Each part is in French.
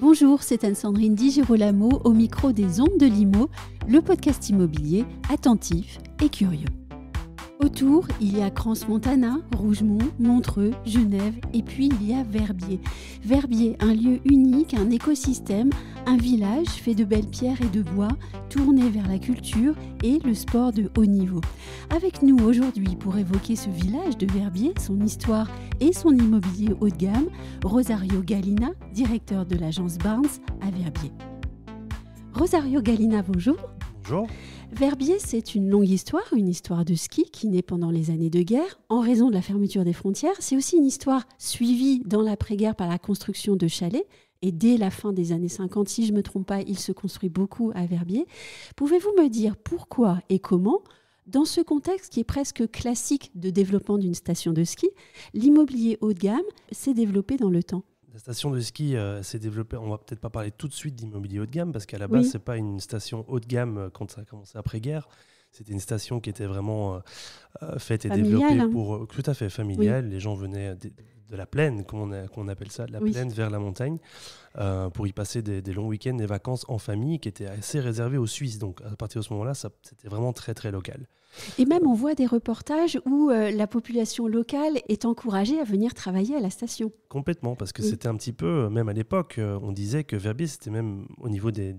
Bonjour, c'est Anne-Sandrine Digirolamo au micro des Ondes de Limo, le podcast immobilier attentif et curieux tour, il y a Crans-Montana, Rougemont, Montreux, Genève et puis il y a Verbier. Verbier, un lieu unique, un écosystème, un village fait de belles pierres et de bois, tourné vers la culture et le sport de haut niveau. Avec nous aujourd'hui pour évoquer ce village de Verbier, son histoire et son immobilier haut de gamme, Rosario Galina, directeur de l'agence Barnes à Verbier. Rosario Galina, bonjour. Bonjour. Verbier, c'est une longue histoire, une histoire de ski qui naît pendant les années de guerre en raison de la fermeture des frontières. C'est aussi une histoire suivie dans l'après-guerre par la construction de chalets. Et dès la fin des années 50, si je ne me trompe pas, il se construit beaucoup à Verbier. Pouvez-vous me dire pourquoi et comment, dans ce contexte qui est presque classique de développement d'une station de ski, l'immobilier haut de gamme s'est développé dans le temps la station de ski euh, s'est développée. On va peut-être pas parler tout de suite d'immobilier haut de gamme parce qu'à la base, ce c'est pas une station haut de gamme euh, quand ça a commencé après-guerre. C'était une station qui était vraiment euh, faite et développée pour tout à fait familiale. Les gens venaient de, la plaine, comme on appelle ça, de la plaine vers la montagne, pour y passer des, des longs week-ends, des vacances en famille, qui étaient assez réservées aux Suisses. Donc à partir de ce moment-là, c'était vraiment très très local. Et même on voit des reportages où euh, la population locale est encouragée à venir travailler à la station. Complètement, parce que c'était un petit peu, euh, même à l'époque, euh, on disait que Verbier, c'était même au niveau des,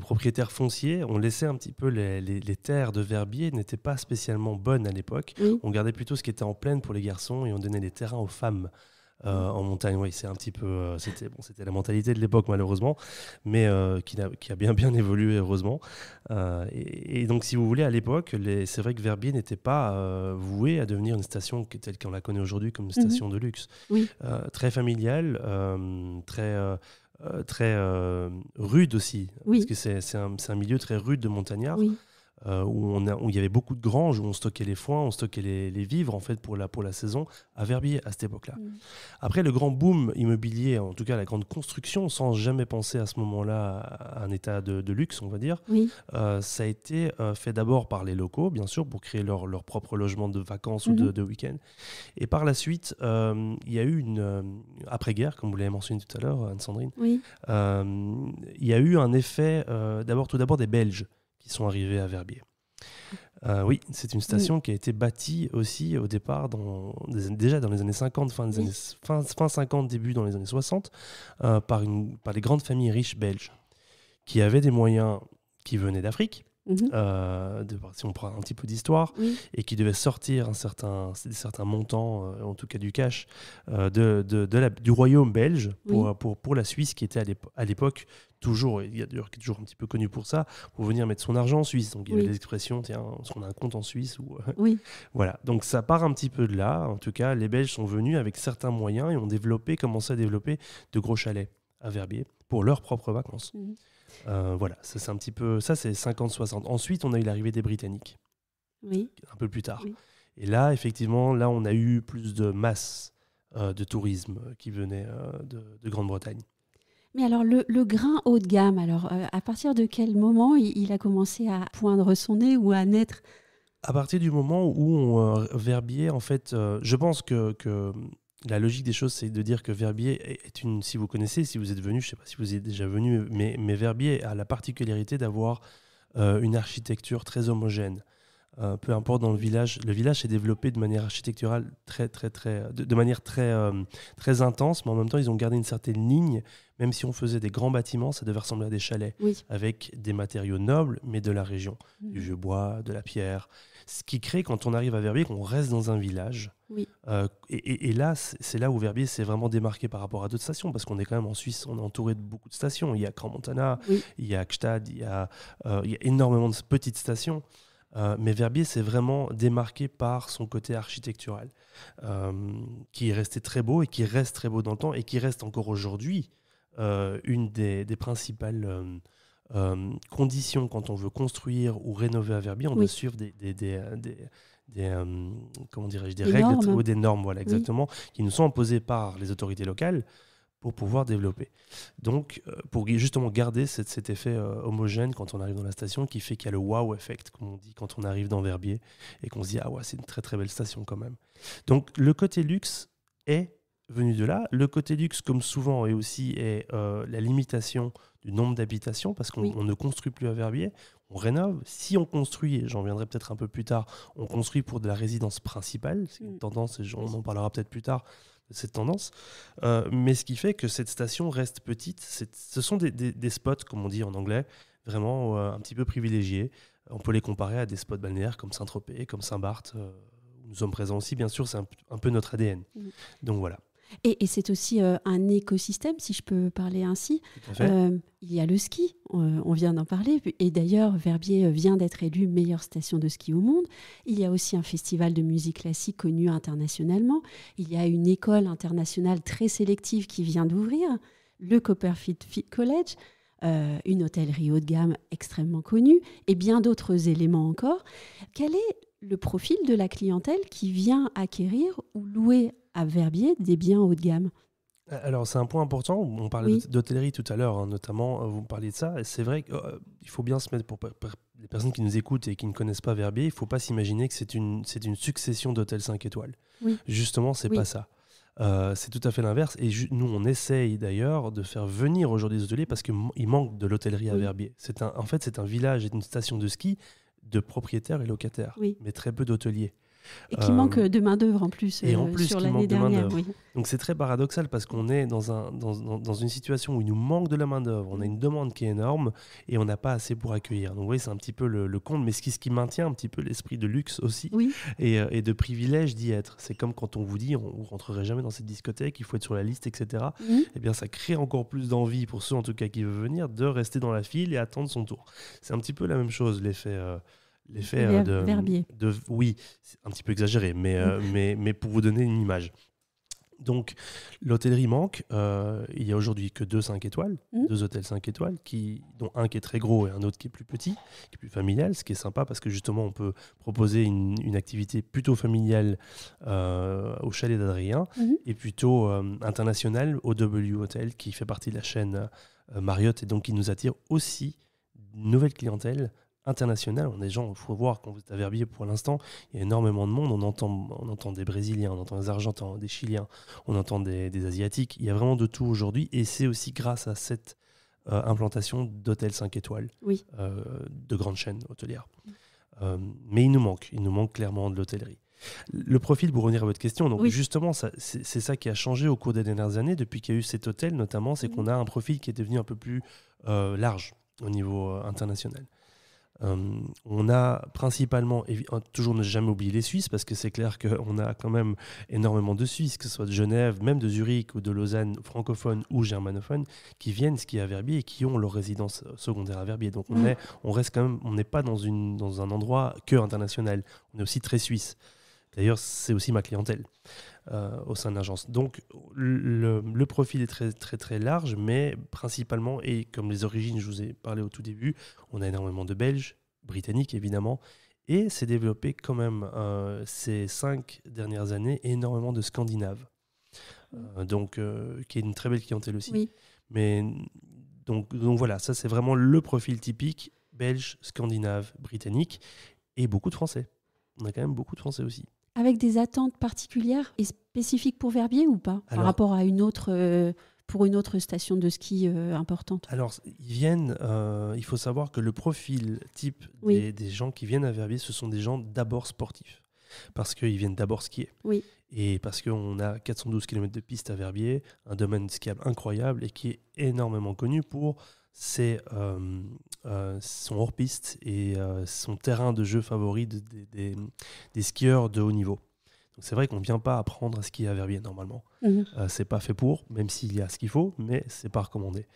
propriétaires fonciers, on laissait un petit peu les, terres de Verbier n'étaient pas spécialement bonnes à l'époque. On gardait plutôt ce qui était en plaine pour les garçons et on donnait les terrains aux femmes. Euh, en montagne. Oui, c'est un petit peu, euh, c'était bon, c'était la mentalité de l'époque malheureusement, mais euh, qui a, bien bien évolué heureusement. Et, donc, si vous voulez, à l'époque, c'est vrai que Verbier n'était pas voué à devenir une station telle qu'on la connaît aujourd'hui comme une station mhm. de luxe, très familiale, très très rude aussi, parce que c'est un, un, milieu très rude de montagnards. Euh, où, on il y avait beaucoup de granges, où on stockait les foins, on stockait les, vivres en fait pour la, saison à Verbier à cette époque-là. Mm. Après le grand boom immobilier, en tout cas la grande construction, sans jamais penser à ce moment-là à un état de, luxe, on va dire, euh, ça a été euh, fait d'abord par les locaux, bien sûr, pour créer leur, propre logement de vacances ou de, mhm. week-end. Et par la suite, il y a eu une après-guerre, comme vous l'avez mentionné tout à l'heure, Anne-Sandrine. il y a eu un effet, d'abord tout d'abord des Belges qui sont arrivés à Verbier. Euh, oui, c'est une station mm. qui a été bâtie aussi au départ, dans, déjà dans les années 50, fin, fin, fin 50, début dans les années 60, euh, par, une, par les grandes familles riches belges qui avaient des moyens qui venaient d'Afrique. Mhm. Euh, de, si on prend un petit peu d'histoire, et qui devaient sortir un certain, certain montant, en tout cas du cash, de, de, la, du royaume belge pour, pour, pour, la Suisse, qui était à l'époque toujours, il y a d'ailleurs qui est toujours un petit peu connu pour ça, pour venir mettre son argent en Suisse. Donc il y a des expressions, tiens, on a un compte en Suisse ou euh, Oui. voilà. Donc ça part un petit peu de là. En tout cas, les Belges sont venus avec certains moyens et ont développé, commencé à développer de gros chalets à Verbier pour leurs propres vacances. Mmh. Euh, voilà, ça c'est un petit peu, ça c'est 50-60. Ensuite, on a eu l'arrivée des Britanniques. Oui. Un peu plus tard. Et là, effectivement, là on a eu plus de masse euh, de tourisme qui venait de Grande-Bretagne. Mais alors, le, grain haut de gamme, alors, euh, à partir de quel moment il, a commencé à poindre son nez ou à naître À partir du moment où on, euh, Verbier, en fait, euh, je pense que, que, la logique des choses, c'est de dire que Verbier est une. Si vous connaissez, si vous êtes venu, je ne sais pas si vous êtes déjà venu, mais, mais Verbier a la particularité d'avoir une architecture très homogène. peu importe dans le village, le village s'est développé de manière architecturale très, très, très, de, manière très, très intense, mais en même temps, ils ont gardé une certaine ligne même si on faisait des grands bâtiments, ça devait ressembler à des chalets, avec des matériaux nobles, mais de la région, mm. du vieux bois, de la pierre. Ce qui crée, quand on arrive à Verbier, qu'on reste dans un village. Euh, et, là, c'est là où Verbier s'est vraiment démarqué par rapport à d'autres stations, parce qu'on est quand même en Suisse, on est entouré de beaucoup de stations. Il y a Grand-Montana, il y a Kstad, euh, il, y a, énormément de petites stations. Euh, mais Verbier s'est vraiment démarqué par son côté architectural, qui est resté très beau et qui reste très beau dans le temps et qui reste encore aujourd'hui euh, une des, principales euh, euh, conditions quand on veut construire ou rénover à Verbier. On doit suivre des, des, des comment dirais-je, des, règles ou des normes, voilà, exactement, qui nous sont imposées par les autorités locales pour pouvoir développer. Donc, pour justement garder cet effet homogène quand on arrive dans la station, qui fait qu'il y a le wow effect, comme on dit quand on arrive dans Verbier, et qu'on se dit, ah ouais, c'est une très très belle station quand même. Donc, le côté luxe est venu de là. Le côté luxe, comme souvent, et aussi est, euh, la limitation du nombre d'habitations, parce qu'on ne construit plus à Verbier, on rénove. Si on construit, et j'en viendrai peut-être un peu plus tard, on construit pour de la résidence principale, c'est une mm. tendance, et on en parlera peut-être plus tard de cette tendance, euh, mais ce qui fait que cette station reste petite. Ce sont des, spots, comme on dit en anglais, vraiment euh, un petit peu privilégiés. On peut les comparer à des spots balnéaires comme Saint-Tropez, comme Saint-Barth, où nous sommes présents aussi, bien sûr, c'est un, peu notre ADN. Donc voilà. Et, c'est aussi euh, un écosystème, si je peux parler ainsi. Euh, il y a le ski, euh, on, vient d'en parler. Et d'ailleurs, Verbier vient d'être élu meilleure station de ski au monde. Il y a aussi un festival de musique classique connu internationalement. Il y a une école internationale très sélective qui vient d'ouvrir, le Copperfield College. une hôtellerie haut de gamme extrêmement connue et bien d'autres éléments encore. Quel est le profil de la clientèle qui vient acquérir ou louer à Verbier des biens haut de gamme. Euh, alors c'est un point important, on parlait d'hôtellerie tout à l'heure, hein, notamment, euh, vous parliez de ça, c'est vrai qu'il euh, faut bien se mettre pour, les personnes qui nous écoutent et qui ne connaissent pas Verbier, il ne faut pas s'imaginer que c'est une, une succession d'hôtels 5 étoiles. Justement, c'est n'est pas ça. c'est tout à fait l'inverse. Et nous, on essaye d'ailleurs de faire venir aujourd'hui des hôteliers parce qu'il manque de l'hôtellerie à Verbier. en fait, c'est un village et une station de ski de propriétaires et locataires, mais très peu d'hôteliers. Et qui manque euh, euh, de main-d'œuvre en plus. Et euh, en plus, sur l'année dernière. Donc c'est très paradoxal parce qu'on est dans, un, dans, dans, une situation où il nous manque de la main-d'œuvre. On a une demande qui est énorme et on n'a pas assez pour accueillir. Donc oui c'est un petit peu le, compte, mais ce qui, ce qui maintient un petit peu l'esprit de luxe aussi et, et, de privilège d'y être. C'est comme quand on vous dit on ne rentrerait jamais dans cette discothèque, il faut être sur la liste, etc. Eh Et bien ça crée encore plus d'envie pour ceux en tout cas qui veulent venir de rester dans la file et attendre son tour. C'est un petit peu la même chose, l'effet l'effet euh, de, Oui, c'est un petit peu exagéré, mais, euh, mais, mais pour vous donner une image. Donc, l'hôtellerie manque. Euh, il n'y a aujourd'hui que deux 5 étoiles, mmh. deux hôtels 5 étoiles, qui, dont un qui est très gros et un autre qui est plus petit, qui est plus familial, ce qui est sympa parce que justement, on peut proposer une, activité plutôt familiale au chalet d'Adrien mmh. et plutôt international internationale au W Hotel, qui fait partie de la chaîne Marriott et donc qui nous attire aussi une nouvelle clientèle international. On des gens, il faut voir quand vous êtes à pour l'instant, il y a énormément de monde. On entend, on entend des Brésiliens, on entend des Argentins, des Chiliens, on entend des, Asiatiques. Il y a vraiment de tout aujourd'hui et c'est aussi grâce à cette euh, implantation d'hôtels 5 étoiles euh, de grandes chaînes hôtelières. Euh, mais il nous manque, il nous manque clairement de l'hôtellerie. Le profil, pour revenir à votre question, donc justement, c'est ça qui a changé au cours des dernières années, depuis qu'il y a eu cet hôtel notamment, c'est qu'on a un profil qui est devenu un peu plus large au niveau international. Euh, on a principalement, oh, toujours ne jamais oublier les Suisses, parce que c'est clair qu'on a quand même énormément de Suisses, que ce soit de Genève, même de Zurich ou de Lausanne, francophones ou germanophones, qui viennent skier à Verbier et qui ont leur résidence secondaire à Verbier. Donc on, mm. on reste quand même, on n'est pas dans, une, dans un endroit que international, on est aussi très suisse. D'ailleurs, c'est aussi ma clientèle. Euh, au sein de l'agence. Donc le, profil est très très très large, mais principalement, et comme les origines, je vous ai parlé au tout début, on a énormément de Belges, Britanniques évidemment, et s'est développé quand même euh, ces cinq dernières années énormément de Scandinaves. Euh, donc, qui est une très belle clientèle aussi. Mais donc, donc voilà, ça c'est vraiment le profil typique belge, scandinave, britannique et beaucoup de Français. On a quand même beaucoup de Français aussi avec des attentes particulières et spécifiques pour Verbier ou pas par rapport à une autre euh, pour une autre station de ski euh, importante Alors, ils viennent, euh, il faut savoir que le profil type des, gens qui viennent à Verbier, ce sont des gens d'abord sportifs, parce qu'ils viennent d'abord skier. Oui. Et parce qu'on a 412 km de piste à Verbier, un domaine skiable incroyable et qui est énormément connu pour c'est euh, euh, son hors-piste et euh, son terrain de jeu favori de, des, skieurs de haut niveau. Donc c'est vrai qu'on ne vient pas apprendre à skier à Verbier normalement. Ce mhm. Euh, c'est pas fait pour, même s'il y a ce qu'il faut, mais c'est pas recommandé.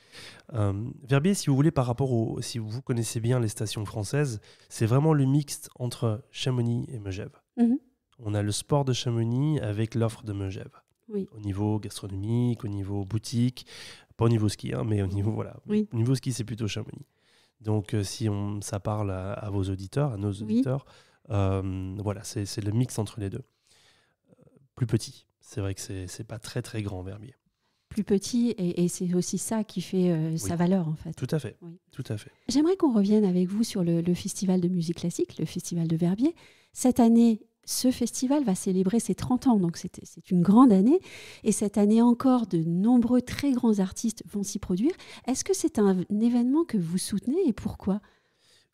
Verbier, si vous voulez, par rapport au, si vous connaissez bien les stations françaises, c'est vraiment le mixte entre Chamonix et Megève. Mhm. On a le sport de Chamonix avec l'offre de Megève. Au niveau gastronomique, au niveau boutique, pas au niveau ski, hein, mais au niveau, voilà. Oui. Au niveau ski, c'est plutôt Chamonix. Donc, euh, si on, ça parle à, vos auditeurs, à nos auditeurs, euh, voilà, c'est le mix entre les deux. Euh, plus petit. C'est vrai que c'est pas très, très grand, Verbier. Plus petit, et, et c'est aussi ça qui fait sa valeur, en fait. Tout à fait. Tout à fait. J'aimerais qu'on revienne avec vous sur le, le, Festival de musique classique, le Festival de Verbier. Cette année, ce festival va célébrer ses 30 ans, donc c'est une grande année. Et cette année encore, de nombreux très grands artistes vont s'y produire. Est-ce que c'est un, événement que vous soutenez et pourquoi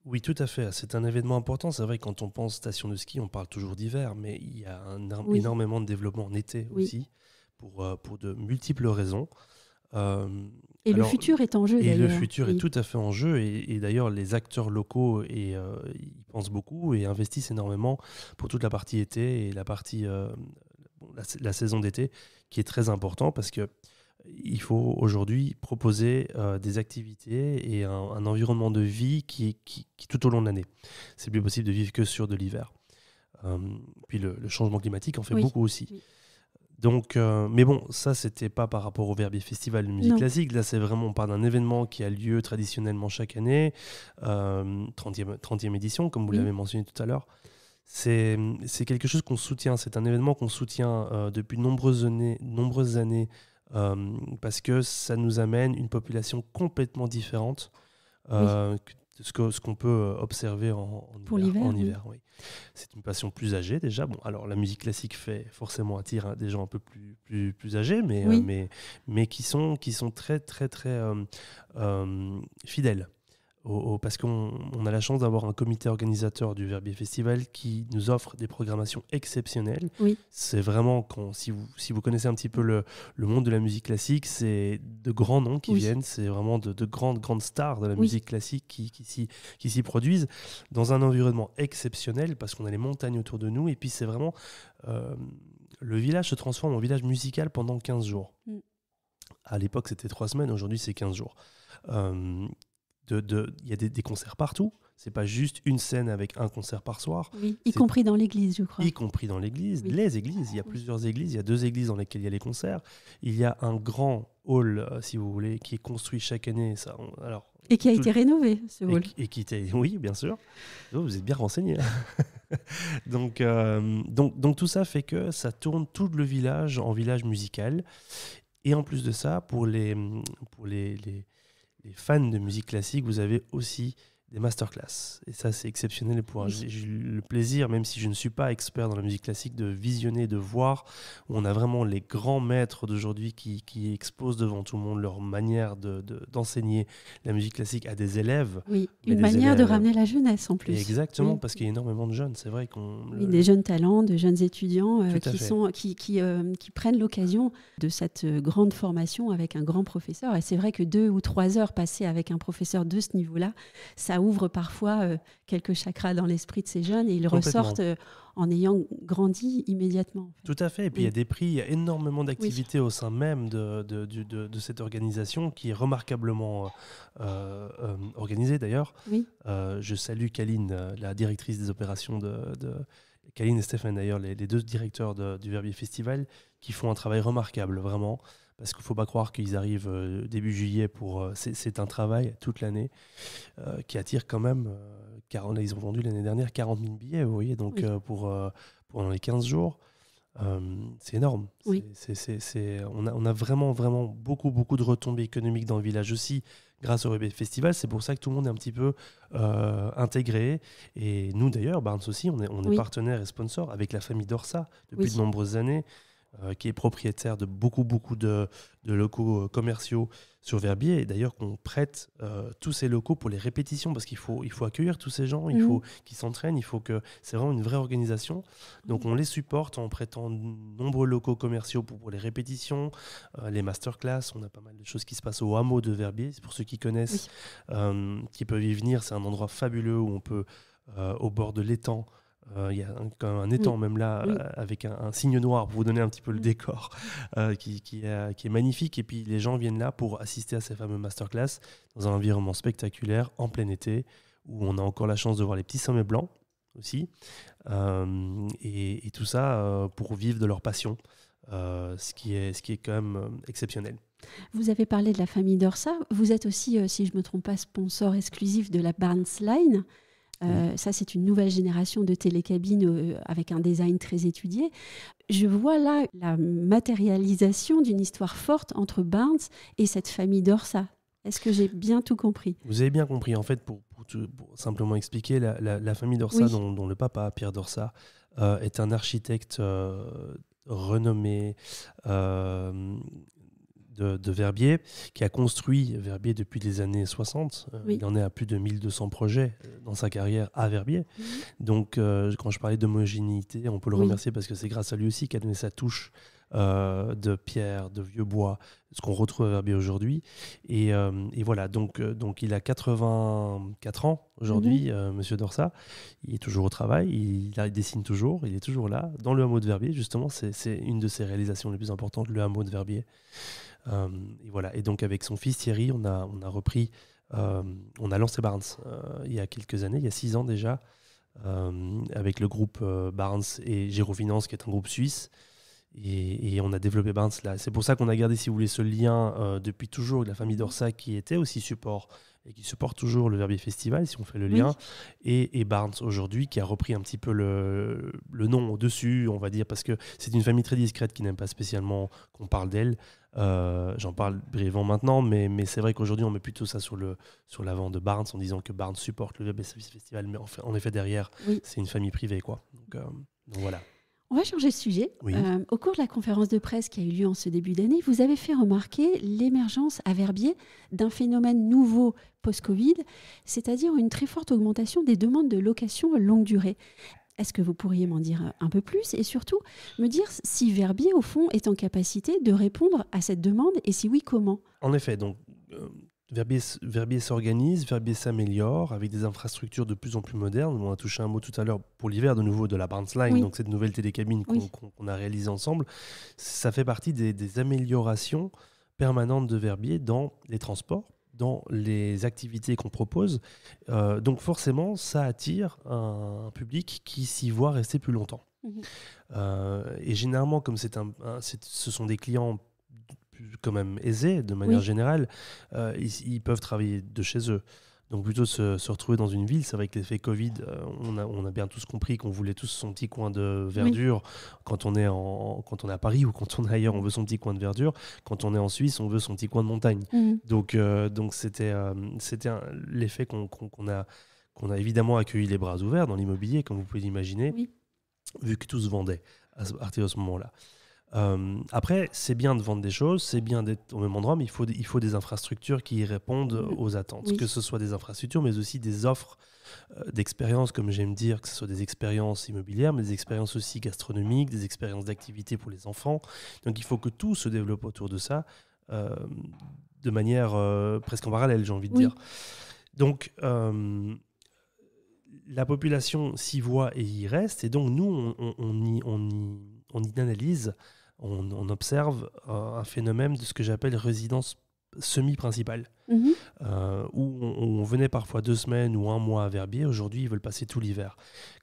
oui, tout à fait. C'est un événement important. C'est vrai, quand on pense station de ski, on parle toujours d'hiver, mais il y a un, énormément de développement en été aussi, pour, euh, pour de multiples raisons. Euh, et le futur est en jeu. Et le futur est tout à fait en jeu. Et, d'ailleurs, les acteurs locaux et, ils euh, pensent beaucoup et investissent énormément pour toute la partie été et la partie euh, la, saison d'été, qui est très important parce que il faut aujourd'hui proposer euh, des activités et un, environnement de vie qui, qui, tout au long de l'année. C'est plus possible de vivre que sur de l'hiver. Hum, puis le, changement climatique en fait beaucoup aussi. Donc, euh, mais bon, ça, c'était pas par rapport au Verbier Festival de musique classique. Là, c'est vraiment, on parle d'un événement qui a lieu traditionnellement chaque année, 30e, euh, édition, comme vous l'avez mentionné tout à l'heure. C'est quelque chose qu'on soutient, c'est un événement qu'on soutient euh, depuis de nombreuses années, nombreuses années parce que ça nous amène une population complètement différente ce qu'on ce qu'on peut euh, observer en, en hiver. oui. C'est une passion plus âgée déjà. Bon, alors la musique classique fait forcément attire des gens un peu plus, plus, âgés, euh, mais, mais, qui, sont, qui sont très, très, très euh, fidèles parce qu'on a la chance d'avoir un comité organisateur du Verbier Festival qui nous offre des programmations exceptionnelles. Oui. C'est vraiment, quand, si, vous, si vous connaissez un petit peu le, le monde de la musique classique, c'est de grands noms qui viennent, c'est vraiment de, grandes, grandes stars de la musique classique qui, qui s'y produisent dans un environnement exceptionnel parce qu'on a les montagnes autour de nous et puis c'est vraiment... Euh, le village se transforme en village musical pendant 15 jours. Mm. À l'époque, c'était 3 semaines, aujourd'hui, c'est 15 jours. Euh, de, y a des, concerts partout. C'est pas juste une scène avec un concert par soir. Oui, y compris dans l'église, je crois. Y compris dans l'église, les églises. Il y a plusieurs églises. Il y a deux églises dans lesquelles il y a les concerts. Il y a un grand hall, euh, si vous voulez, qui est construit chaque année. Ça, alors, et qui a été rénové, ce hall. Et, qui était, oui, bien sûr. Vous êtes bien renseigné. Hein. donc, euh, donc, donc tout ça fait que ça tourne tout le village en village musical. Et en plus de ça, pour les, pour les, les les fans de musique classique, vous avez aussi des masterclass. Et ça, c'est exceptionnel pour J'ai le plaisir, même si je ne suis pas expert dans la musique classique, de visionner, de voir. on a vraiment les grands maîtres d'aujourd'hui qui, qui, exposent devant tout le monde leur manière d'enseigner de, d'enseigner la musique classique à des élèves. Oui, une manière de ramener la jeunesse en plus. exactement, parce qu'il y a énormément de jeunes. C'est vrai qu'on. Oui, Des jeunes talents, de jeunes étudiants euh, qui, sont, qui, qui, euh, qui prennent l'occasion de cette euh, grande formation avec un grand professeur. Et c'est vrai que deux ou trois heures passées avec un professeur de ce niveau-là, ça ouvre parfois euh, quelques chakras dans l'esprit de ces jeunes et ils ressortent euh, en ayant grandi immédiatement. Tout à fait. Et puis il y a mm. des prix, il y a énormément d'activités au sein même de, de, cette organisation qui est remarquablement euh, organisée d'ailleurs. je salue Kaline, la directrice des opérations de Kaline et Stéphane d'ailleurs, les, deux directeurs du Verbier Festival, qui font un travail remarquable, vraiment parce qu'il ne faut pas croire qu'ils arrivent euh, début juillet pour. Euh, c'est un travail toute l'année euh, qui attire quand même. car ils ont vendu l'année dernière 40 000 billets, vous voyez, donc pour, pendant les 15 jours. c'est énorme. on, a, on, a, vraiment, vraiment beaucoup, beaucoup de retombées économiques dans le village aussi grâce au Festival. C'est pour ça que tout le monde est un petit peu intégré. Et nous, d'ailleurs, Barnes aussi, on est, on partenaire et sponsor avec la famille Dorsa depuis de nombreuses années. Euh, qui est propriétaire de beaucoup, beaucoup de, de locaux euh, commerciaux sur Verbier, et d'ailleurs qu'on prête euh, tous ces locaux pour les répétitions, parce qu'il faut, il faut accueillir tous ces gens, il mhm. faut qu'ils s'entraînent, il faut que c'est vraiment une vraie organisation. Donc mhm. on les supporte en prêtant de nombreux locaux commerciaux pour, les répétitions, les masterclass, on a pas mal de choses qui se passent au hameau de Verbier, pour ceux qui connaissent, qui peuvent y venir, c'est un endroit fabuleux où on peut, au bord de l'étang, euh, il y a un, quand même un étang, même là, euh, avec un, signe noir pour vous donner un petit peu le décor, euh, qui, est, magnifique. Et puis les gens viennent là pour assister à ces fameux masterclass dans un environnement spectaculaire, en plein été, où on a encore la chance de voir les petits sommets blancs aussi. et, et, tout ça pour vivre de leur passion, ce, qui est, ce qui est quand même exceptionnel. Vous avez parlé de la famille Dorsa. Vous êtes aussi, si je ne me trompe pas, sponsor exclusif de la Barnes Line. Euh, ça, c'est une nouvelle génération de télécabines euh, avec un design très étudié. Je vois là la matérialisation d'une histoire forte entre Barnes et cette famille d'Orsa. Est-ce que j'ai bien tout compris Vous avez bien compris. En fait, pour, simplement expliquer, la, famille d'Orsa, dont, le papa, Pierre d'Orsa, euh, est un architecte renommé, de, Verbier, qui a construit Verbier depuis les années 60. Euh, il en est à plus de 1200 projets euh, dans sa carrière à Verbier. Mhm. Donc, euh, quand je parlais d'homogénéité, on peut le remercier parce que c'est grâce à lui aussi qu'il a donné sa touche de pierre, de vieux bois, ce qu'on retrouve à Verbier aujourd'hui. Et, voilà, donc, il a 84 ans aujourd'hui, mhm. Monsieur Dorsa. Il est toujours au travail, il, il, dessine toujours, il est toujours là, dans le hameau de Verbier. Justement, c'est une de ses réalisations les plus importantes, le hameau de Verbier. Euh, et voilà. Et donc avec son fils Thierry, on a, on a repris, euh, on a lancé Barnes euh, il y a quelques années, il y a six ans déjà, avec le groupe Barnes et Gérofinance, qui est un groupe suisse. Et, on a développé Barnes là. C'est pour ça qu'on a gardé, si vous voulez, ce lien depuis toujours avec la famille mhm. Dorsac qui était aussi support et qui supporte toujours le Verbier Festival, si on fait le lien, et, Barnes aujourd'hui qui a repris un petit peu le, le nom au-dessus, on va dire, parce que c'est une famille très discrète qui n'aime pas spécialement qu'on parle d'elle. Euh, j'en parle brièvement maintenant, mais, mais c'est vrai qu'aujourd'hui, on met plutôt ça sur l'avant sur de Barnes en disant que Barnes supporte le Web Service Festival, mais en, fait, en effet, derrière, c'est une famille privée. quoi. Euh, donc, voilà. On va changer de sujet. Euh, au cours de la conférence de presse qui a eu lieu en ce début d'année, vous avez fait remarquer l'émergence à Verbier d'un phénomène nouveau post-Covid, c'est-à-dire une très forte augmentation des demandes de location longue durée. Est-ce que vous pourriez m'en dire euh, un peu plus et surtout me dire si Verbier, au fond, est en capacité de répondre à cette demande et si oui, comment En effet, donc euh, Verbier, s'organise, Verbier s'améliore avec des infrastructures de plus en plus modernes. On a touché un mot tout à l'heure pour l'hiver de nouveau de la Barnes donc cette nouvelle télécabine qu'on a réalisée ensemble. Ça fait partie des améliorations permanentes de Verbier dans les transports dans les activités qu'on propose. Euh, donc forcément, ça attire un, public qui s'y voit rester plus longtemps. Mhm. Euh, et généralement, comme c'est ce sont des clients quand même aisés de manière générale, euh, ils, peuvent travailler de chez eux. Donc plutôt se, retrouver dans une ville, c'est vrai que l'effet Covid, euh, on a, on, a, bien tous compris qu'on voulait tous son petit coin de verdure. Quand, on est en, quand on est à Paris ou quand on est ailleurs, on veut son petit coin de verdure. Quand on est en Suisse, on veut son petit coin de montagne. Mmh. Donc euh, donc c'était euh, c'était l'effet qu'on a, qu'on a évidemment accueilli les bras ouverts dans l'immobilier, comme vous pouvez l'imaginer, vu que tout se vendait à, de ce moment-là. Euh, après, c'est bien de vendre des choses, c'est bien d'être au même endroit, mais il faut, il faut des infrastructures qui répondent aux attentes, que ce soit des infrastructures, mais aussi des offres euh, d'expériences, comme j'aime dire, que ce soit des expériences immobilières, mais des expériences aussi gastronomiques, des expériences d'activité pour les enfants. Donc il faut que tout se développe autour de ça, euh, de manière presque en parallèle, j'ai envie de dire. Donc la population s'y voit et y reste, et donc nous, on, on, on y, on y on y analyse on, observe euh, un phénomène de ce que j'appelle résidence semi-principale, mhm. euh, où on, venait parfois deux semaines ou un mois à Verbier. Aujourd'hui, ils veulent passer tout l'hiver.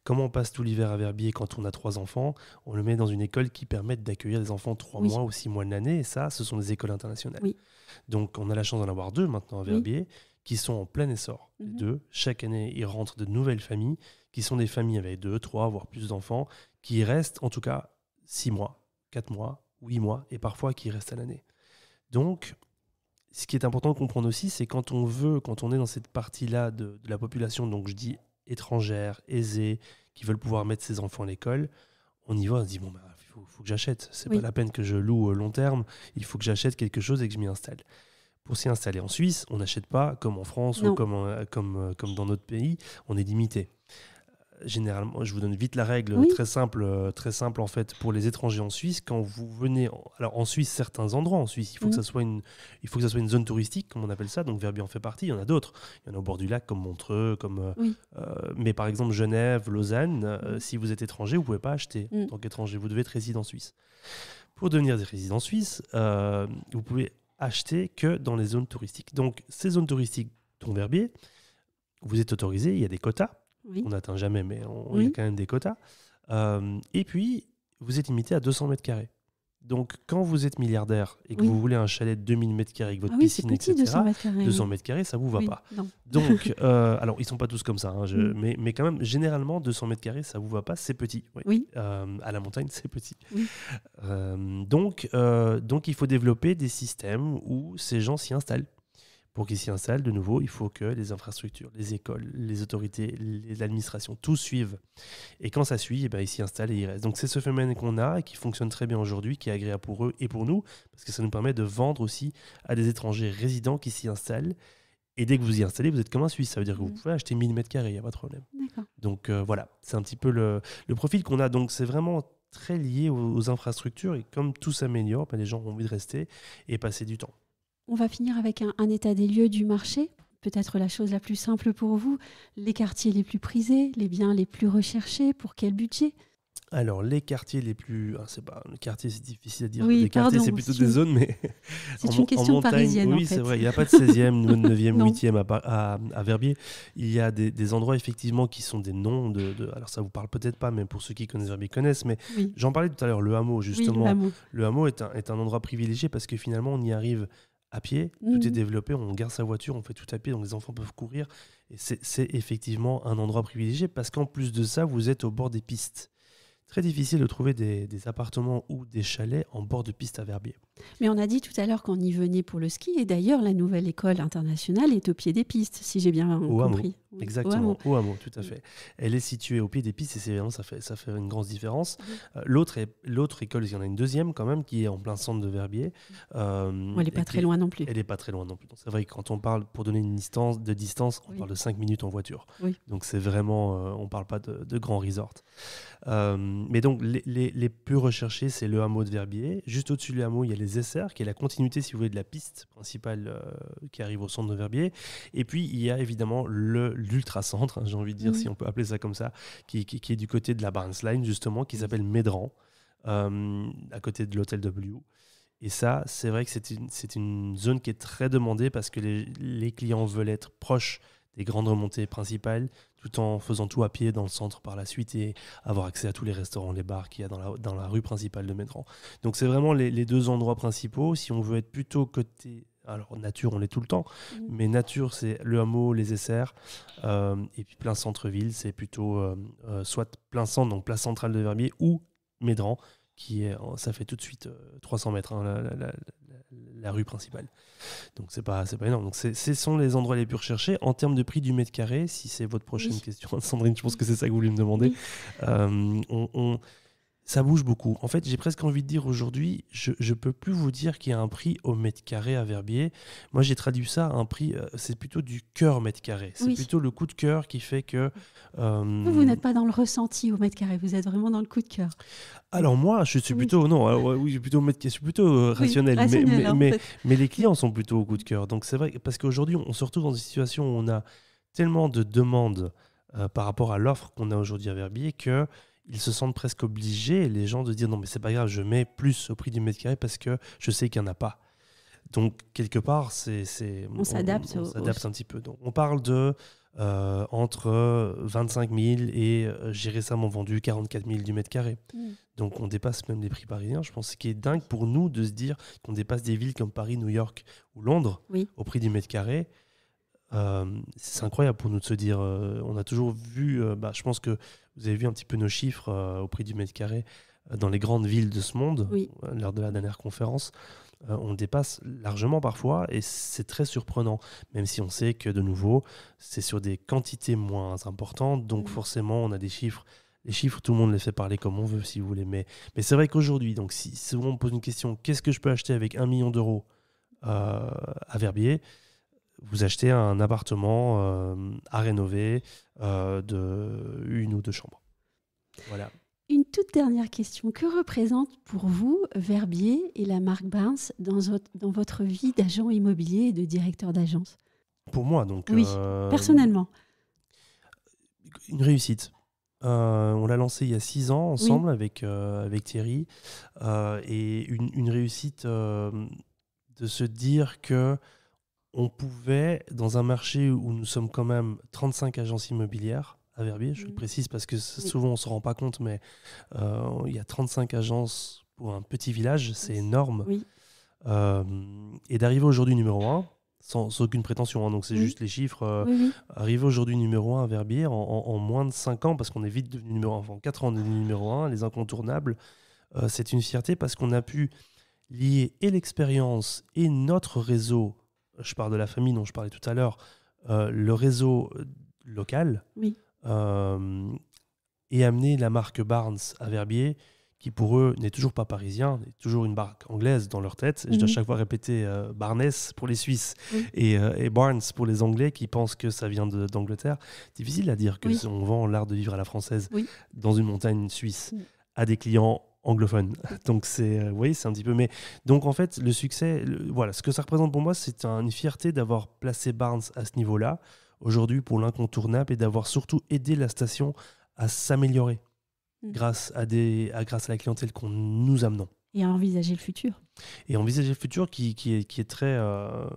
Comment on passe tout l'hiver à Verbier quand on a trois enfants On le met dans une école qui permet d'accueillir les enfants trois mois ou six mois de l'année, et ça, ce sont des écoles internationales. Donc, on a la chance d'en avoir deux maintenant à Verbier, qui sont en plein essor. Mhm. Deux, chaque année, ils rentrent de nouvelles familles, qui sont des familles avec deux, trois, voire plus d'enfants, qui restent en tout cas six mois, 4 mois, 8 mois, et parfois qui restent à l'année. Donc, ce qui est important de comprendre aussi, c'est quand on veut, quand on est dans cette partie-là de, la population, donc je dis étrangère, aisée, qui veulent pouvoir mettre ses enfants à l'école, on y voit on se dit, bon, bah, il faut, que j'achète. C'est pas la peine que je loue euh, long terme, il faut que j'achète quelque chose et que je m'y installe. Pour s'y installer en Suisse, on n'achète pas comme en France ou comme, euh, comme, euh, comme dans notre pays, on est limité généralement, je vous donne vite la règle très simple, euh, très simple en fait pour les étrangers en Suisse. Quand vous venez, alors en Suisse, certains endroits en Suisse, il faut que mm. ça soit une, il faut que ça soit une zone touristique, comme on appelle ça. Donc Verbier en fait partie. Il y en a d'autres. Il y en a au bord du lac, comme Montreux, comme, euh, euh, mais par exemple Genève, Lausanne. Mm. si vous êtes étranger, vous pouvez pas acheter Donc mm. en tant qu'étranger. Vous devez être résident suisse. Pour devenir résident suisse, vous pouvez acheter que dans les zones touristiques. Donc ces zones touristiques, dont Verbier, vous êtes autorisé. Il y a des quotas on n'atteint jamais, mais on, il y a quand même des quotas. Euh, et puis, vous êtes limité à 200 mètres carrés. Donc, quand vous êtes milliardaire et que vous voulez un chalet de 2000 mètres carrés avec votre ah piscine, etc., 200 mètres carrés, mètres ça vous va pas. Donc, euh, alors, ils sont pas tous comme ça, hein, mm. mais, mais, quand même, généralement, 200 mètres carrés, ça vous va pas, c'est petit. Oui. Euh, à la montagne, c'est petit. donc, donc, il faut développer des systèmes où ces gens s'y installent. Pour qu'ils s'y installent, de nouveau, il faut que les infrastructures, les écoles, les autorités, l'administration, tout suivent. Et quand ça suit, eh ben, ils s'y installent et ils restent. Donc c'est ce phénomène qu'on a et qui fonctionne très bien aujourd'hui, qui est agréable pour eux et pour nous, parce que ça nous permet de vendre aussi à des étrangers résidents qui s'y installent. Et dès que vous y installez, vous êtes comme un Suisse. Ça veut dire que vous mm. pouvez acheter 1000 carrés, il n'y a pas de problème. Donc euh, voilà, c'est un petit peu le, profil qu'on a. Donc c'est vraiment très lié aux, infrastructures. Et comme tout s'améliore, ben, les gens ont envie de rester et passer du temps. On va finir avec un, état des lieux du marché. Peut-être la chose la plus simple pour vous, les quartiers les plus prisés, les biens les plus recherchés, pour quel budget alors, les quartiers les plus. Ah, c'est pas... Le quartier, c'est difficile à dire. les quartiers, c'est plutôt des zones, mais. C'est une question parisienne. Oui, c'est vrai. Il n'y a pas de 16e, 9e, 8e à, à, Verbier. Il y a des, endroits, effectivement, qui sont des noms de. Alors, ça vous parle peut-être pas, mais pour ceux qui connaissent Verbier connaissent, mais j'en parlais tout à l'heure, le hameau, justement. le, hameau. est, est un endroit privilégié parce que finalement, on y arrive à pied, tout est mhm. développé, on garde sa voiture, on fait tout à pied, donc les enfants peuvent courir. Et c'est effectivement un endroit privilégié parce qu'en plus de ça, vous êtes au bord des pistes. Très difficile de trouver des, des appartements ou des chalets en bord de piste à Verbier. Mais on a dit tout à l'heure qu'on y venait pour le ski, et d'ailleurs, la nouvelle école internationale est au pied des pistes, si j'ai bien compris. Exactement, au hameau. tout à fait. Elle est située au pied des pistes, et c'est vraiment, ça fait, ça fait une grande différence. Euh, l'autre, l'autre école, il y en a une deuxième quand même, qui est en plein centre de Verbier. Euh, elle n'est pas très loin non plus. Elle n'est pas très loin non plus. c'est vrai que quand on parle, pour donner une distance, de distance, on parle de 5 minutes en voiture. Donc c'est vraiment, euh, on ne parle pas de, de grand resort. mais donc, les, les, les plus recherchés, c'est le hameau de Verbier. Juste au-dessus du hameau, il y a les qui est la continuité, si vous voulez, de la piste principale euh, qui arrive au centre de Verbier. Et puis, il y a évidemment l'ultra-centre, hein, j'ai envie de dire, si on peut appeler ça comme ça, qui, est du côté de la Line, justement, qui s'appelle Medran, euh, à côté de l'hôtel W. Et ça, c'est vrai que c'est une, zone qui est très demandée parce que les clients veulent être proches des grandes remontées principales, tout en faisant tout à pied dans le centre par la suite et avoir accès à tous les restaurants, les bars qu'il y a dans la, dans la rue principale de Médran. Donc c'est vraiment les, deux endroits principaux. Si on veut être plutôt côté... Alors nature, on est tout le temps, mais nature, c'est le hameau, les Essers euh, et puis plein centre-ville, c'est plutôt euh, euh, soit plein centre, donc place centrale de Verbier, ou Médran, qui est, ça fait tout de suite 300 mètres. Hein, la, la rue principale. Donc c'est pas, c'est pas énorme. Donc ce sont les endroits les plus recherchés. En termes de prix du mètre carré, si c'est votre prochaine question, Sandrine, je pense que c'est ça que vous voulez me demander. Euh, on, on, ça bouge beaucoup. En fait, j'ai presque envie de dire aujourd'hui, je ne peux plus vous dire qu'il y a un prix au mètre carré à Verbier. Moi, j'ai traduit ça à un prix, euh, c'est plutôt du cœur mètre carré. C'est plutôt le coup de cœur qui fait que... Euh, vous, n'êtes pas dans le ressenti au mètre carré, vous êtes vraiment dans le coup de cœur. Alors moi, je suis plutôt... Non, euh, oui, je suis plutôt, rationnel, mais, les clients sont plutôt au coup de cœur. Donc c'est vrai, parce qu'aujourd'hui, on se retrouve dans une situation où on a tellement de demandes par rapport à l'offre qu'on a aujourd'hui à Verbier que ils se sentent presque obligés, les gens, de dire non, mais c'est pas grave, je mets plus au prix du mètre carré parce que je sais qu'il n'y en a pas. Donc, quelque part, c'est. On, on s'adapte. On, s'adapte un petit peu. Donc, on parle de euh, entre 25 000 et euh, j'ai récemment vendu 44 000 du mètre carré. Mmh. Donc, on dépasse même les prix parisiens. Je pense ce qui est dingue pour nous de se dire qu'on dépasse des villes comme Paris, New York ou Londres au prix du mètre carré. Euh, c'est incroyable pour nous de se dire, euh, on a toujours vu, euh, bah, je pense que vous avez vu un petit peu nos chiffres au prix du mètre carré dans les grandes villes de ce monde, lors de la dernière conférence. on dépasse largement parfois et c'est très surprenant, même si on sait que de nouveau, c'est sur des quantités moins importantes, donc forcément on a des chiffres les chiffres, tout le monde les fait parler comme on veut, si vous voulez. Mais, c'est vrai qu'aujourd'hui, donc si on me pose une question, qu'est-ce que je peux acheter avec un million d'euros à Verbier vous achetez un appartement euh, à rénover euh, de une ou deux chambres. Voilà. Une toute dernière question. Que représente pour vous Verbier et la marque Barnes dans, dans votre vie d'agent immobilier et de directeur d'agence Pour moi, donc. Oui, euh, personnellement. Une réussite. on l'a lancé il y a six ans ensemble avec, avec Thierry. et une réussite de se dire que on pouvait, dans un marché où nous sommes quand même 35 agences immobilières, à Verbier, je le mmh. précise parce que souvent on ne se rend pas compte, mais euh, il y a 35 agences pour un petit village, c'est énorme. Euh, et d'arriver aujourd'hui numéro 1, sans, aucune prétention, hein, donc c'est mmh. juste les chiffres, euh, arriver aujourd'hui numéro 1 à Verbier en, moins de 5 ans, parce qu'on est vite devenu numéro 1, enfin 4 ans numéro 1, les incontournables, c'est une fierté parce qu'on a pu lier et l'expérience et notre réseau je parle de la famille dont je parlais tout à l'heure, euh, le réseau euh, local et euh, amener la marque Barnes à Verbier, qui pour eux n'est toujours pas parisien, n'est toujours une marque anglaise dans leur tête. Je dois mhm. chaque fois répéter Barnes pour les Suisses et, Barnes pour les Anglais qui pensent que ça vient d'Angleterre. Difficile à dire que on vend l'art de vivre à la française dans une montagne suisse à des clients anglophone. Donc c'est, euh, vous voyez, c'est un petit peu. Mais donc en fait, le succès, voilà, ce que ça représente pour moi, c'est une fierté d'avoir placé Barnes à ce niveau-là aujourd'hui pour l'incontournable et d'avoir surtout aidé la station à s'améliorer mm. grâce à des, grâce à la clientèle qu'on nous amène. Et à envisager le futur. Et envisager le futur qui, qui, est, très. Euh,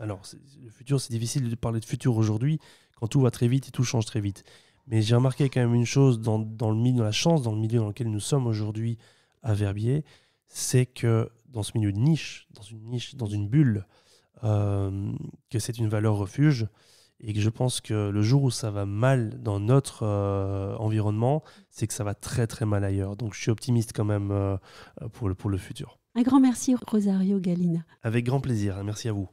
alors, le futur, c'est difficile de parler de futur aujourd'hui quand tout va très vite et tout change très vite. Mais j'ai remarqué quand même une chose dans, dans, le, dans la chance, dans le milieu dans lequel nous sommes aujourd'hui à Verbier, c'est que dans ce milieu de niche, dans une niche, dans une bulle, euh, que c'est une valeur refuge et que je pense que le jour où ça va mal dans notre euh, environnement, c'est que ça va très très mal ailleurs. Donc je suis optimiste quand même euh, pour, le, pour le futur. Un grand merci Rosario Galina. Avec grand plaisir, merci à vous.